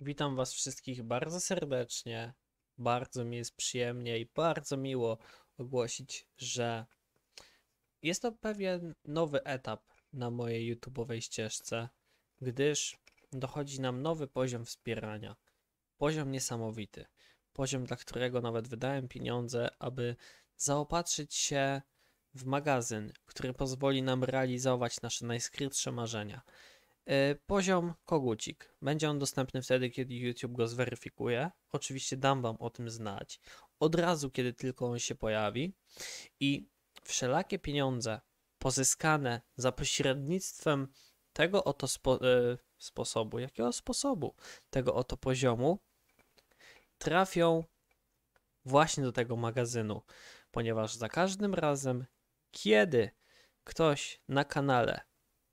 Witam Was wszystkich bardzo serdecznie. Bardzo mi jest przyjemnie i bardzo miło ogłosić, że jest to pewien nowy etap na mojej YouTube'owej ścieżce, gdyż dochodzi nam nowy poziom wspierania. Poziom niesamowity. Poziom, dla którego nawet wydałem pieniądze, aby zaopatrzyć się w magazyn, który pozwoli nam realizować nasze najskrytsze marzenia. E, poziom kogucik. Będzie on dostępny wtedy, kiedy YouTube go zweryfikuje. Oczywiście dam Wam o tym znać. Od razu, kiedy tylko on się pojawi. I wszelakie pieniądze pozyskane za pośrednictwem tego oto spo e, sposobu, jakiego sposobu, tego oto poziomu, trafią właśnie do tego magazynu, ponieważ za każdym razem, kiedy ktoś na kanale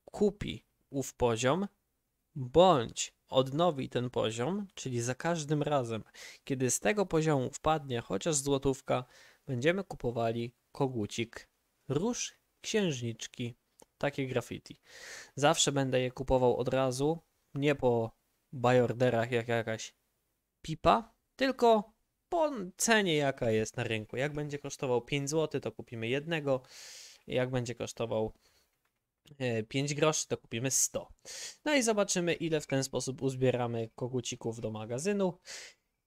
kupi ów poziom, bądź odnowi ten poziom, czyli za każdym razem, kiedy z tego poziomu wpadnie chociaż złotówka, będziemy kupowali kogucik, róż, księżniczki, takie graffiti. Zawsze będę je kupował od razu, nie po bajorderach jak jakaś pipa, tylko po cenie jaka jest na rynku. Jak będzie kosztował 5 zł, to kupimy jednego, jak będzie kosztował 5 e, groszy, to kupimy 100. No i zobaczymy, ile w ten sposób uzbieramy kogucików do magazynu.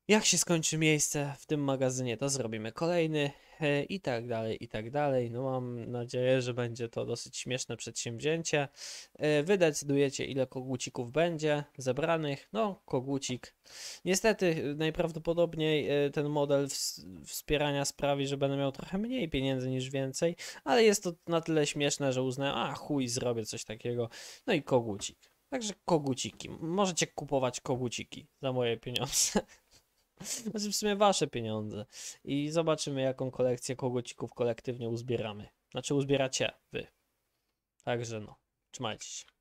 Jak się skończy miejsce w tym magazynie, to zrobimy kolejny e, i tak dalej, i tak dalej. No mam nadzieję, że będzie to dosyć śmieszne przedsięwzięcie. E, wy decydujecie, ile kogucików będzie zebranych. No, kogucik. Niestety, e, najprawdopodobniej ten model wspierania sprawi, że będę miał trochę mniej pieniędzy niż więcej, ale jest to na tyle śmieszne, że uznałem, a chuj, zrobię coś takiego. No i kogucik. Także koguciki. Możecie kupować koguciki za moje pieniądze. Znaczy w sumie wasze pieniądze. I zobaczymy, jaką kolekcję kogocików kolektywnie uzbieramy. Znaczy uzbieracie wy. Także no, trzymajcie się.